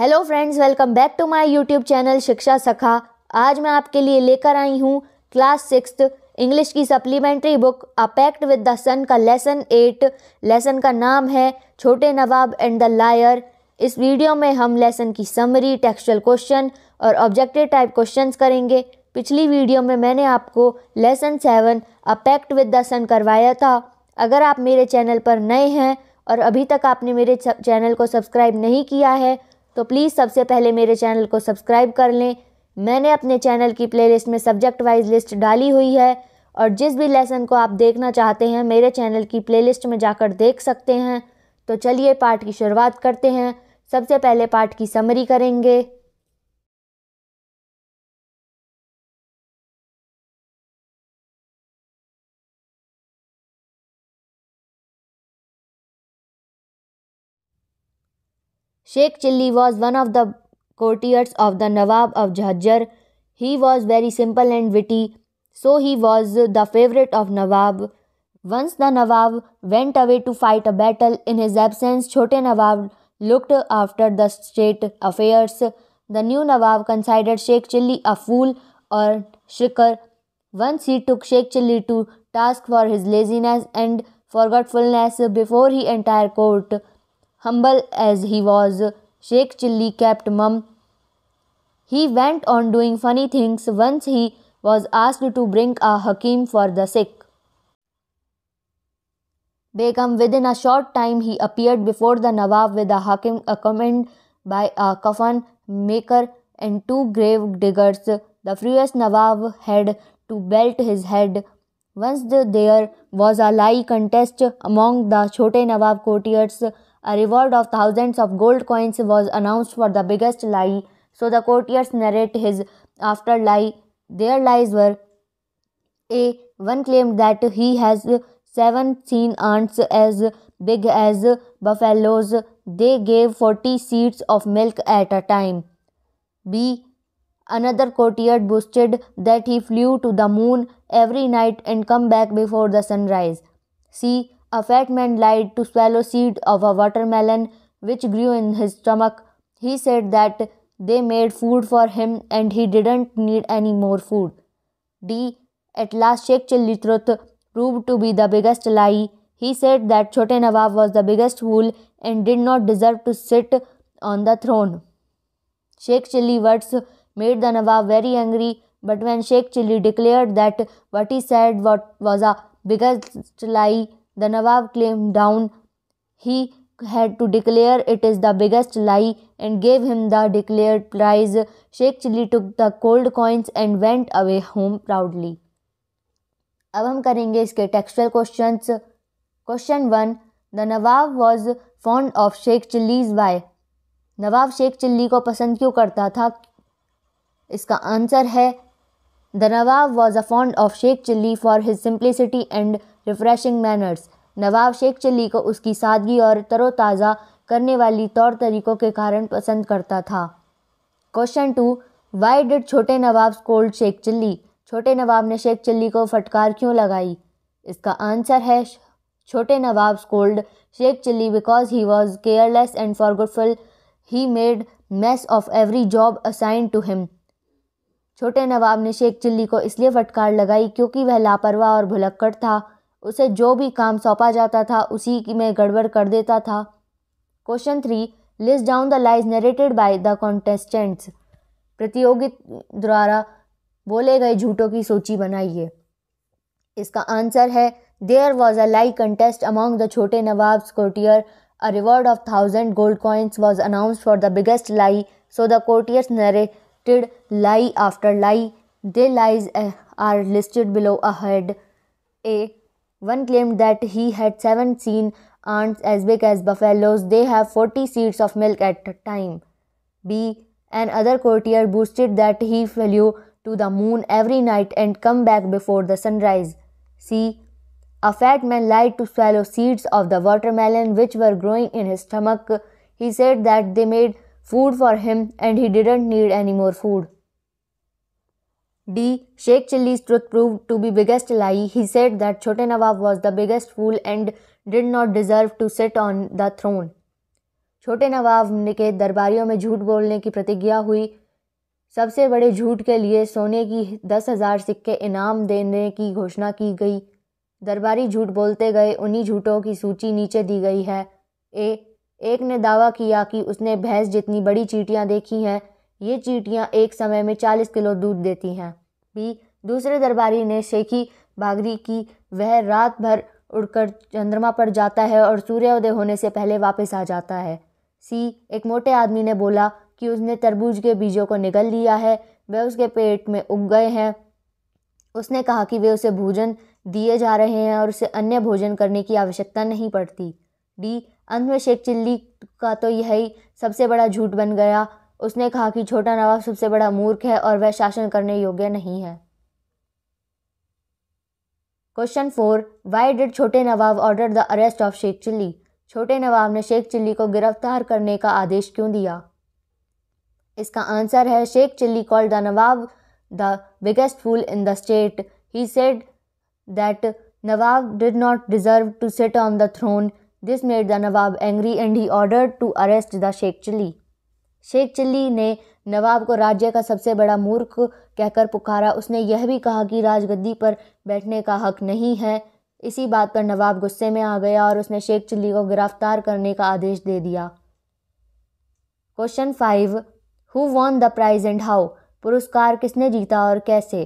Hello friends welcome back to my YouTube channel Shiksha Sakha आज मैं आपके लिए लेकर आई हूँ क्लास सिक्स इंग्लिश की supplementary book a pact with the sun का लेसन एट लेसन का नाम है Chhote Nawab and the liar इस वीडियो में हम लेसन की समरी टेक्सचुअल क्वेश्चन और ऑब्जेक्टिव टाइप क्वेश्चंस करेंगे पिछली वीडियो में मैंने आपको lesson seven a pact with the sun करवाया था अगर आप मेरे चैनल पर नए हैं और अभी तक आपने मेरे चैनल को सब्सक्राइब नहीं किया है तो प्लीज़ सबसे पहले मेरे चैनल को सब्सक्राइब कर लें मैंने अपने चैनल की प्लेलिस्ट में सब्जेक्ट वाइज लिस्ट डाली हुई है और जिस भी लेसन को आप देखना चाहते हैं मेरे चैनल की प्लेलिस्ट में जाकर देख सकते हैं तो चलिए पाठ की शुरुआत करते हैं सबसे पहले पाठ की समरी करेंगे Sheikh Chilli was one of the courtiers of the Nawab of Jhajjar. He was very simple and witty, so he was the favorite of Nawab. Once the Nawab went away to fight a battle. In his absence, Chote Nawab looked after the state affairs. The new Nawab considered Sheikh Chilli a fool or shikar. Once he took Sheikh Chilli to task for his laziness and forgetfulness before he entire court. Humble as he was, Sheikh Chilli kept mum. He went on doing funny things once he was asked to bring a Hakim for the sick. Begum within a short time he appeared before the Nawab with a Hakim accompanied by a coffin maker and two grave diggers. The furious Nawab had to belt his head. Once there was a lively contest among the Chote Nawab courtiers a reward of thousands of gold coins was announced for the biggest lie. So the courtiers narrate his after lie. Their lies were A. One claimed that he has seven seen ants as big as buffaloes. They gave 40 seeds of milk at a time. B. Another courtier boasted that he flew to the moon every night and come back before the sunrise. C. A fat man lied to swallow seed of a watermelon which grew in his stomach. He said that they made food for him and he didn't need any more food. D. At last, Sheikh Chilitruth proved to be the biggest lie. He said that Chote Nawab was the biggest fool and did not deserve to sit on the throne. Sheikh Chili words made the Nawab very angry, but when Sheikh Chili declared that what he said was a biggest lie, the Nawab calmed down he had to declare it is the biggest lie and gave him the declare prize Sheikh Chilli took the gold coins and went away home proudly अब हम करेंगे इसके textual question question one the Nawab was fond of Sheikh Chilli's why Nawab Sheikh Chilli को पसंद क्यों करता था इसका आंसर है the Nawab was a fond of Sheikh Chilli for his simplicity and refreshing manners Nawab Sheikh Chilli को उसकी सादगी और तरोताज़ा करने वाली तौर तरीक़ों के कारण पसंद करता था question to Y did Chhote Nawab scold Sheikh Chilli Chhote Nawab ने शेख चिल्ली को फटकार क्यों लगाई इसका आंसर है Chhote Nawab scold Sheikh Chilli because he was careless and forgetful he made mess of every job assign to him Chhote Nawab ने शेख चिल्ली को इसलिए फटकार लगाई क्योंकि वह लापरवाह और भुलक्कड़ था उसे जो भी काम सौंपा जाता था उसी में गड़बड़ कर देता था question three list down the lies narrated by the contestants प्रतियोगित द्वारा बोले गए झूठों की सूची बनाइए इसका आंसर है there was a lie contest among the Chhote Nawab courtier a reward of thousand gold coins was announce for the biggest lie so the courtiers narrated lie after lie they lies are listed below a head A One claimed that he had seven seen ants as big as buffaloes. They have 40 seeds of milk at a time. B. Another courtier boasted that he flew to the moon every night and come back before the sunrise. C. A fat man lied to swallow seeds of the watermelon which were growing in his stomach. He said that they made food for him and he didn't need any more food. D Sheikh Chilli's truth prove to be biggest lie he said that Chhote Nawab was the biggest fool and did not deserve to sit on the throne Chhote Nawab के दरबारियों में झूठ बोलने की प्रतिज्ञा हुई सबसे बड़े झूठ के लिए सोने की दस हज़ार सिक्के इनाम देने की घोषणा की गई दरबारी झूठ बोलते गए उन्हीं झूठों की सूची नीचे दी गई है ए एक ने दावा किया कि उसने भैंस जितनी बड़ी चीटियाँ देखी हैं ये चीटियाँ एक समय में चालीस किलो दूध देती हैं भी दूसरे दरबारी ने शेखी बागरी की वह रात भर उड़कर चंद्रमा पर जाता है और सूर्योदय होने से पहले वापस आ जाता है सी एक मोटे आदमी ने बोला कि उसने तरबूज के बीजों को निगल लिया है वह उसके पेट में उग गए हैं उसने कहा कि वे उसे भोजन दिए जा रहे हैं और उसे अन्य भोजन करने की आवश्यकता नहीं पड़ती डी अंत में शेख चिल्ली का तो यही सबसे बड़ा झूठ बन गया उसने कहा कि छोटा नवाब सबसे बड़ा मूर्ख है और वह शासन करने योग्य नहीं है question four why did Chhote Nawab order the arrest of Sheikh Chilli Chhote Nawab ने शेख चिल्ली को गिरफ्तार करने का आदेश क्यों दिया इसका आंसर है Sheikh Chilli call the Nawab the biggest fool in the state he said that Nawab did not deserve to sit on the throne this made the Nawab angry and he order to arrest the Sheikh Chilli Sheikh Chilli ने नवाब को राज्य का सबसे बड़ा मूर्ख कहकर पुकारा उसने यह भी कहा कि राजगद्दी पर बैठने का हक नहीं है इसी बात पर नवाब गुस्से में आ गया और उसने शेख चिल्ली को गिरफ्तार करने का आदेश दे दिया question five who won the prize and how पुरस्कार किसने जीता और कैसे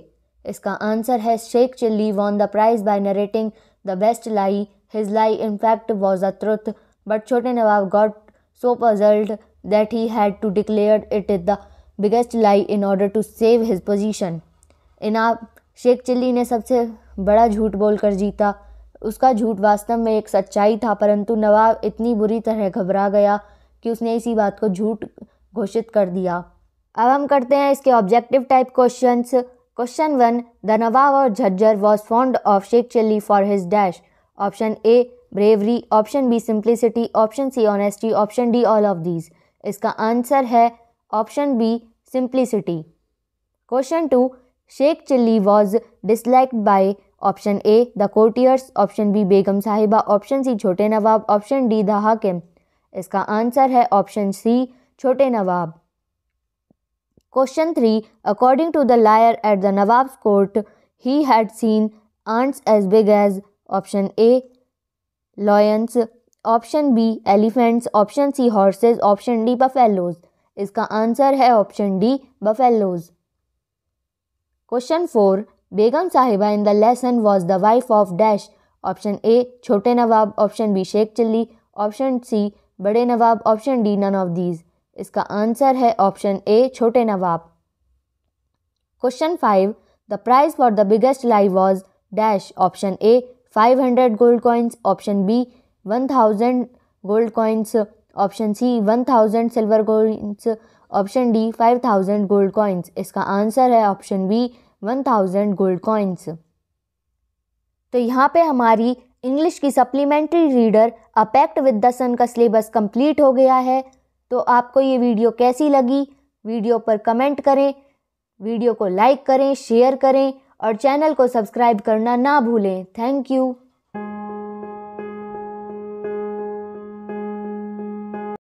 इसका आंसर है Sheikh Chilli won the prize by narrating the best lie his lie in fact was a truth but Chhote Nawab got so puzzled that he had to declare it the biggest lie in order to save his position. इनाब शेख चिल्ली ने सबसे बड़ा झूठ बोलकर जीता उसका झूठ वास्तव में एक सच्चाई था परंतु नवाब इतनी बुरी तरह घबरा गया कि उसने इसी बात को झूठ घोषित कर दिया अब हम करते हैं इसके objective type question question one the Nawab of Jhajjar was fond of Sheikh Chilli for his dash option A bravery option B simplicity option C honesty option D all of these इसका आंसर है option B simplicity question two Sheikh Chilli was disliked by option A the courtiers option B Begum Sahiba option C Chhote Nawab option D the हाकिम इसका answer है option C Chhote Nawab question three according to the liar at the Nawab court he had seen ants as big as option A lions option B elephants option C horses option D buffaloes इसका answer है option D buffaloes question four Begum Sahiba in the lesson was the wife of dash option A Chhote Nawab option B Sheikh Chilli option C Bade Nawab option D none of these इसका answer है option A Chhote Nawab question five the prize for the biggest lie was dash option A five hundred gold coins option B one thousand gold coins option C one thousand silver coins option D five thousand gold coins इसका answer है option B one thousand gold coins तो यहाँ पे हमारी English की supplementary reader a pact with the sun का syllabus complete हो गया है तो आपको ये वीडियो कैसी लगी वीडियो पर कमेंट करें वीडियो को लाइक करें शेयर करें और चैनल को सब्सक्राइब करना ना भूलें थैंक यू